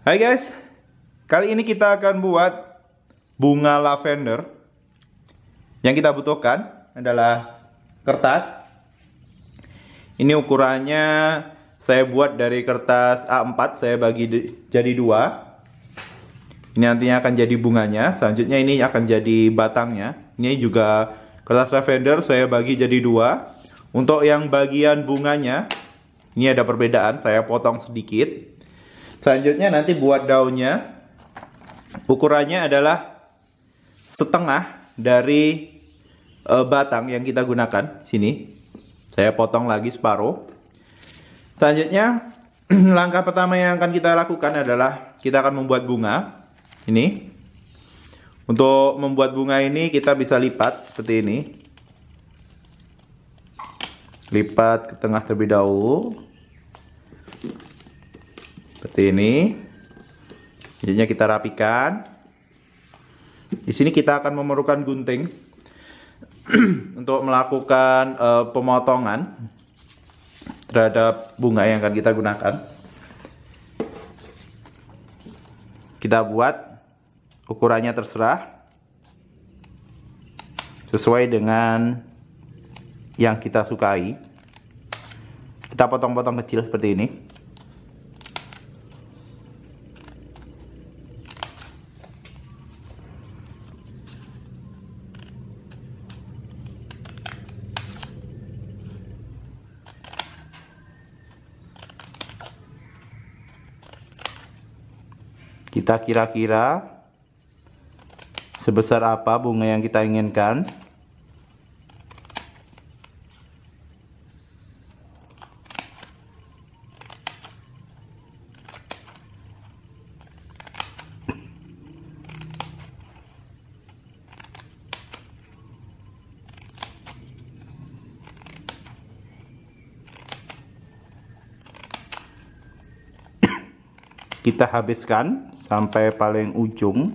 Hai guys, kali ini kita akan buat bunga lavender. Yang kita butuhkan adalah kertas. Ini ukurannya saya buat dari kertas A4, saya bagi jadi dua. Ini nantinya akan jadi bunganya, selanjutnya ini akan jadi batangnya. Ini juga kertas lavender saya bagi jadi dua. Untuk yang bagian bunganya, ini ada perbedaan, saya potong sedikit. Selanjutnya nanti buat daunnya. Ukurannya adalah setengah dari uh, batang yang kita gunakan sini. Saya potong lagi separuh. Selanjutnya langkah pertama yang akan kita lakukan adalah kita akan membuat bunga. Ini. Untuk membuat bunga ini kita bisa lipat seperti ini. Lipat ke tengah terlebih dahulu seperti ini jadinya kita rapikan di sini kita akan memerlukan gunting untuk melakukan uh, pemotongan terhadap bunga yang akan kita gunakan kita buat ukurannya terserah sesuai dengan yang kita sukai kita potong-potong kecil seperti ini Kita kira-kira sebesar apa bunga yang kita inginkan. kita habiskan sampai paling ujung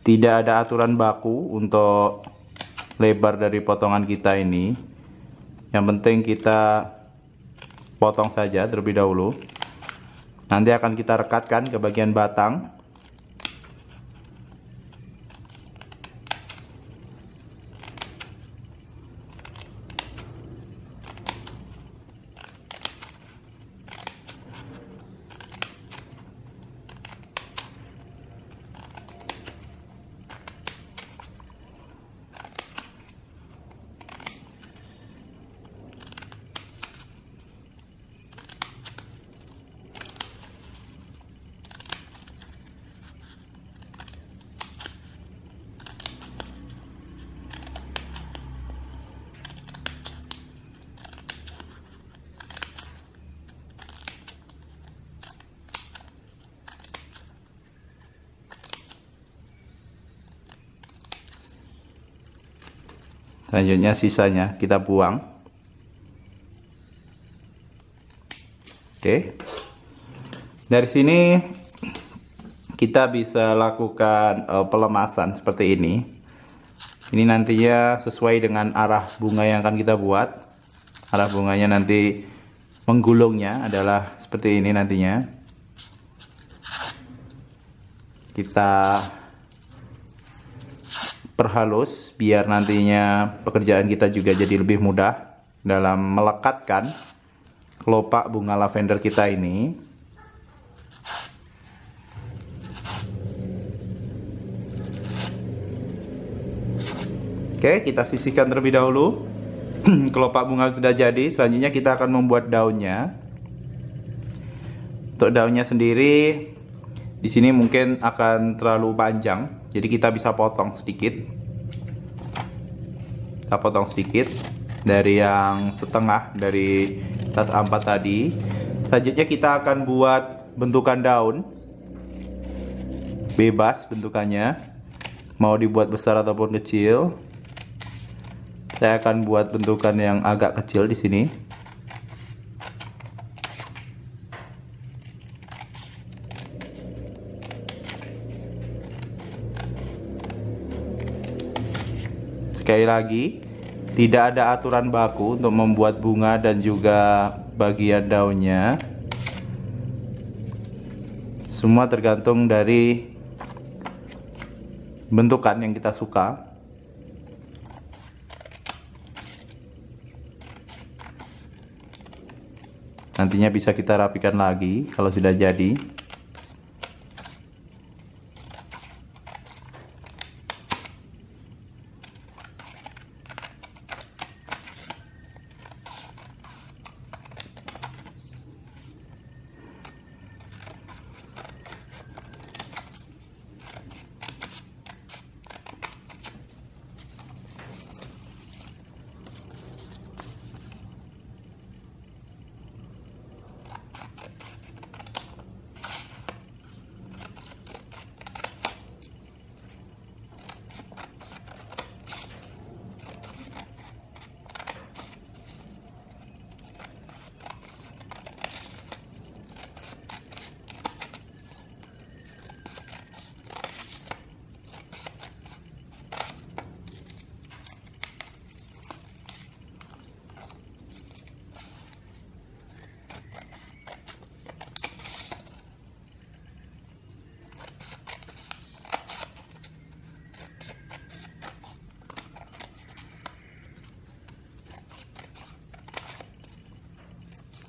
tidak ada aturan baku untuk lebar dari potongan kita ini yang penting kita potong saja terlebih dahulu nanti akan kita rekatkan ke bagian batang selanjutnya sisanya kita buang oke dari sini kita bisa lakukan uh, pelemasan seperti ini ini nantinya sesuai dengan arah bunga yang akan kita buat arah bunganya nanti menggulungnya adalah seperti ini nantinya kita perhalus biar nantinya pekerjaan kita juga jadi lebih mudah dalam melekatkan kelopak bunga lavender kita ini Oke kita sisihkan terlebih dahulu kelopak bunga sudah jadi selanjutnya kita akan membuat daunnya untuk daunnya sendiri di sini mungkin akan terlalu panjang, jadi kita bisa potong sedikit. Kita potong sedikit dari yang setengah dari tas ampat tadi. Selanjutnya kita akan buat bentukan daun. Bebas bentukannya. Mau dibuat besar ataupun kecil. Saya akan buat bentukan yang agak kecil di sini. Sekali lagi, tidak ada aturan baku untuk membuat bunga dan juga bagian daunnya. Semua tergantung dari bentukan yang kita suka. Nantinya bisa kita rapikan lagi kalau sudah jadi.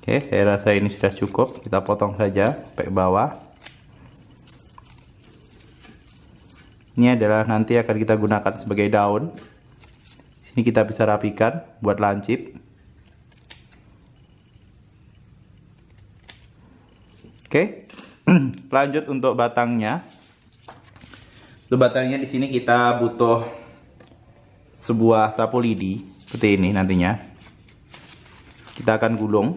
Oke, saya rasa ini sudah cukup. Kita potong saja sampai bawah. Ini adalah nanti akan kita gunakan sebagai daun. Ini kita bisa rapikan buat lancip. Oke. Lanjut untuk batangnya. Untuk batangnya di sini kita butuh sebuah sapu lidi seperti ini nantinya. Kita akan gulung.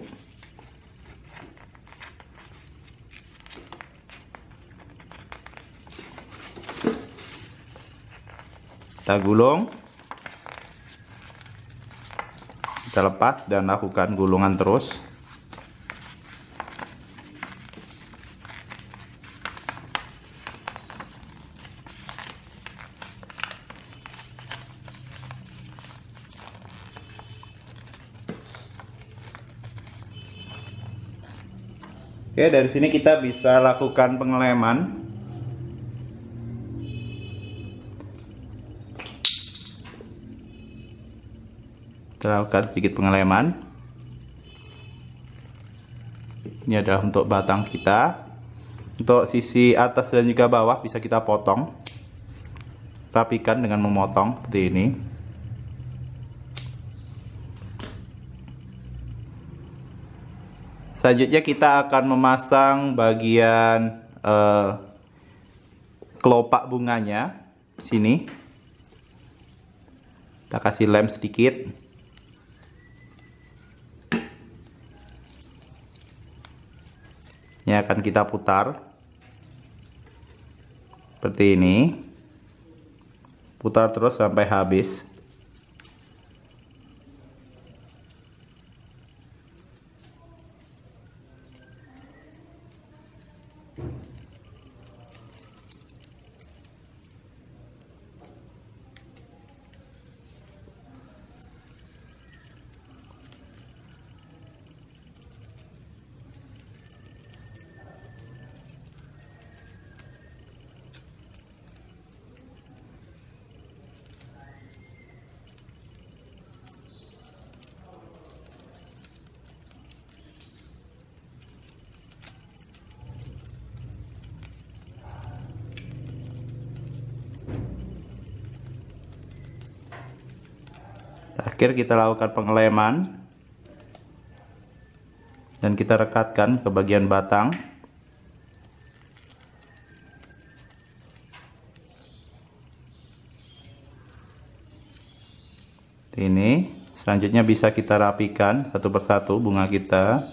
kita gulung kita lepas dan lakukan gulungan terus Oke, dari sini kita bisa lakukan pengeleman kita sedikit pengeleman ini adalah untuk batang kita untuk sisi atas dan juga bawah bisa kita potong rapikan dengan memotong seperti ini selanjutnya kita akan memasang bagian eh, kelopak bunganya sini kita kasih lem sedikit ini akan kita putar seperti ini putar terus sampai habis Terakhir kita lakukan pengeleman dan kita rekatkan ke bagian batang. Ini selanjutnya bisa kita rapikan satu persatu bunga kita.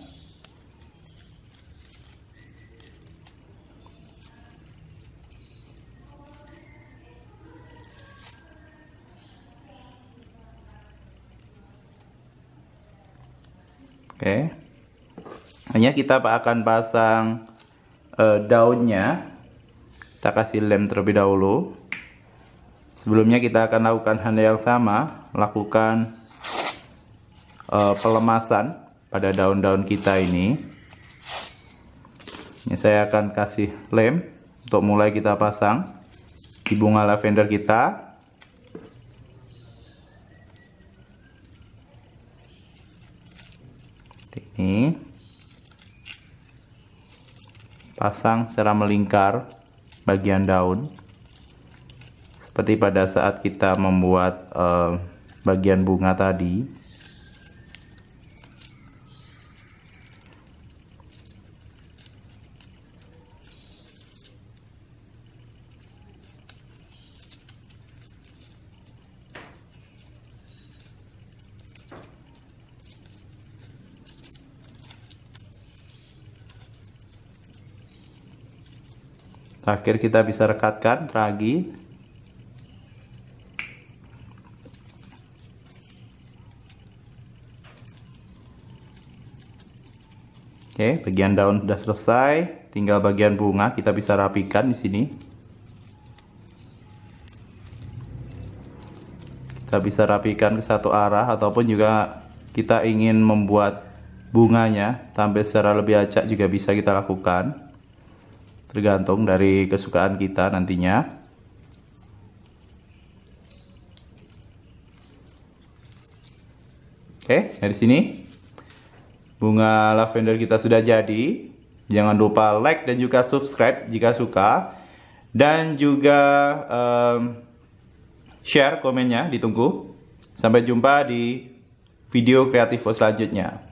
Oke. Okay. Hanya kita akan pasang uh, daunnya. Kita kasih lem terlebih dahulu. Sebelumnya kita akan lakukan hal yang sama, lakukan uh, eh, pelemasan pada daun-daun kita ini. Ini saya akan kasih lem untuk mulai kita pasang di bunga lavender kita. sini pasang secara melingkar bagian daun seperti pada saat kita membuat eh, bagian bunga tadi Terakhir kita bisa rekatkan ragi. Oke, bagian daun sudah selesai. Tinggal bagian bunga kita bisa rapikan di sini. Kita bisa rapikan ke satu arah ataupun juga kita ingin membuat bunganya tampil secara lebih acak juga bisa kita lakukan tergantung dari kesukaan kita nantinya oke dari sini bunga lavender kita sudah jadi jangan lupa like dan juga subscribe jika suka dan juga um, share komennya ditunggu sampai jumpa di video kreatif selanjutnya